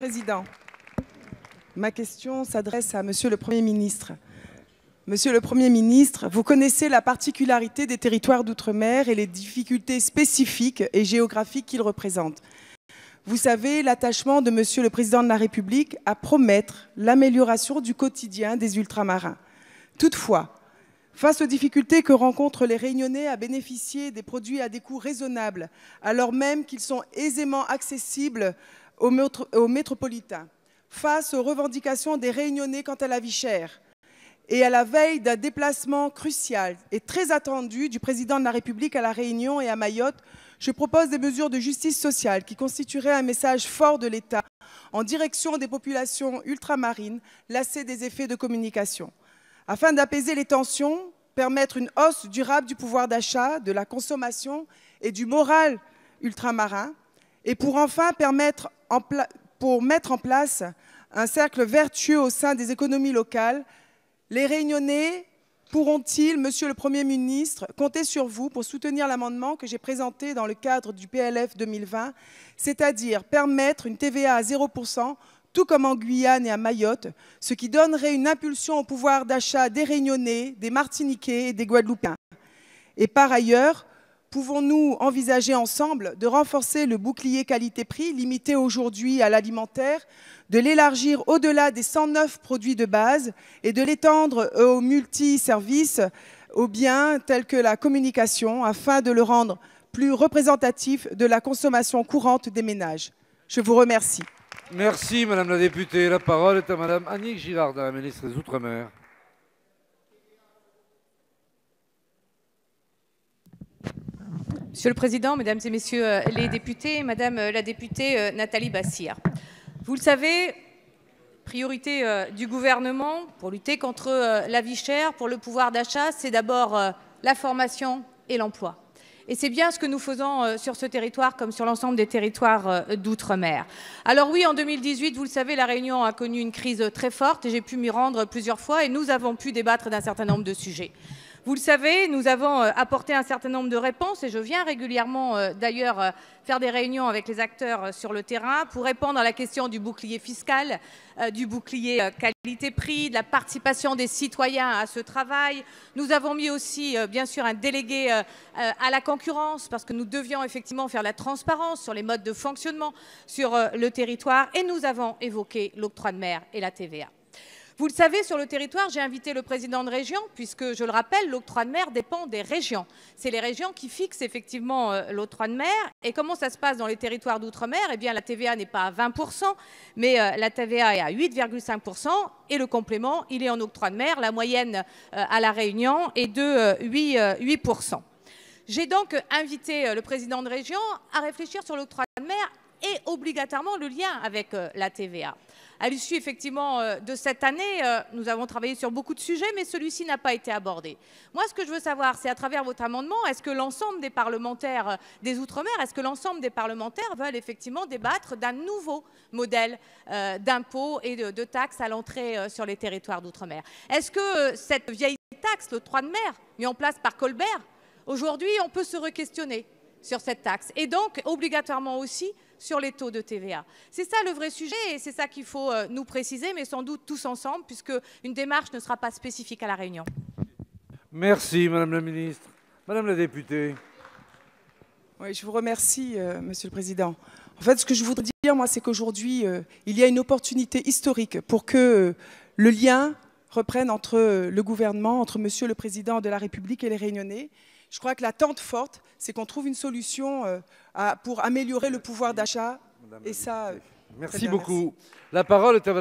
Monsieur le Président, ma question s'adresse à Monsieur le Premier ministre. Monsieur le Premier ministre, vous connaissez la particularité des territoires d'outre-mer et les difficultés spécifiques et géographiques qu'ils représentent. Vous savez l'attachement de Monsieur le Président de la République à promettre l'amélioration du quotidien des ultramarins. Toutefois, Face aux difficultés que rencontrent les Réunionnais à bénéficier des produits à des coûts raisonnables, alors même qu'ils sont aisément accessibles aux, métropolitains, face aux revendications des réunionnais quant à la vie chère, et à la veille d'un déplacement crucial et très attendu du président de la République à La Réunion et à Mayotte, je propose des mesures de justice sociale qui constitueraient un message fort de l'État en direction des populations ultramarines lassées des effets de communication. Afin d'apaiser les tensions, permettre une hausse durable du pouvoir d'achat, de la consommation et du moral ultramarin, et pour enfin permettre pour mettre en place un cercle vertueux au sein des économies locales, les Réunionnais pourront-ils, Monsieur le Premier ministre, compter sur vous pour soutenir l'amendement que j'ai présenté dans le cadre du PLF 2020, c'est-à-dire permettre une TVA à 0%, tout comme en Guyane et à Mayotte, ce qui donnerait une impulsion au pouvoir d'achat des Réunionnais, des Martiniquais et des Guadeloupéens. Et par ailleurs, pouvons-nous envisager ensemble de renforcer le bouclier qualité-prix limité aujourd'hui à l'alimentaire, de l'élargir au-delà des 109 produits de base et de l'étendre aux multiservices, aux biens tels que la communication, afin de le rendre plus représentatif de la consommation courante des ménages. Je vous remercie. Merci, Madame la députée. La parole est à Madame Annick Girardin, ministre des Outre-mer. Monsieur le Président, Mesdames et Messieurs euh, les députés, Madame euh, la députée euh, Nathalie Bassir. Vous le savez, priorité du gouvernement pour lutter contre la vie chère, pour le pouvoir d'achat, c'est d'abord la formation et l'emploi. Et c'est bien ce que nous faisons sur ce territoire comme sur l'ensemble des territoires d'outre-mer. Alors oui, en 2018, vous le savez, la Réunion a connu une crise très forte et j'ai pu m'y rendre plusieurs fois et nous avons pu débattre d'un certain nombre de sujets. Vous le savez, nous avons euh, apporté un certain nombre de réponses et je viens régulièrement euh, d'ailleurs euh, faire des réunions avec les acteurs sur le terrain pour répondre à la question du bouclier fiscal, du bouclier qualité-prix, de la participation des citoyens à ce travail. Nous avons mis aussi bien sûr un délégué à la concurrence parce que nous devions effectivement faire la transparence sur les modes de fonctionnement sur le territoire et nous avons évoqué l'octroi de mer et la TVA. Vous le savez, sur le territoire, j'ai invité le président de région, puisque, je le rappelle, l'octroi de mer dépend des régions. C'est les régions qui fixent effectivement euh, l'octroi de mer. Et comment ça se passe dans les territoires d'outre-mer Eh bien, la TVA n'est pas à 20%, mais euh, la TVA est à 8,5%. Et le complément, il est en octroi de mer. La moyenne euh, à La Réunion est de 8, J'ai donc invité le président de région à réfléchir sur l'octroi de mer et obligatoirement le lien avec euh, la TVA. À l'issue effectivement euh, de cette année, euh, nous avons travaillé sur beaucoup de sujets, mais celui-ci n'a pas été abordé. Moi, ce que je veux savoir, c'est à travers votre amendement, est-ce que l'ensemble des parlementaires des Outre-mer, est-ce que l'ensemble des parlementaires veulent effectivement débattre d'un nouveau modèle d'impôt et de, taxes à l'entrée sur les territoires d'Outre-mer Est-ce que cette vieille taxe, le 3 de mer, mis en place par Colbert, aujourd'hui, on peut se re-questionner sur cette taxe. Et donc, obligatoirement aussi, sur les taux de TVA. C'est ça le vrai sujet et c'est ça qu'il faut euh, nous préciser, mais sans doute tous ensemble, puisque une démarche ne sera pas spécifique à la Réunion. Merci, Madame la Ministre. Madame la députée. Oui, je vous remercie, euh, Monsieur le Président. En fait, ce que je voudrais dire, moi, c'est qu'aujourd'hui, euh, il y a une opportunité historique pour que le lien reprenne entre le gouvernement, entre Monsieur le Président de la République et les Réunionnais. Je crois que la tente forte, c'est qu'on trouve une solution euh, pour améliorer le pouvoir d'achat. Et ça. Euh, merci beaucoup. La parole est à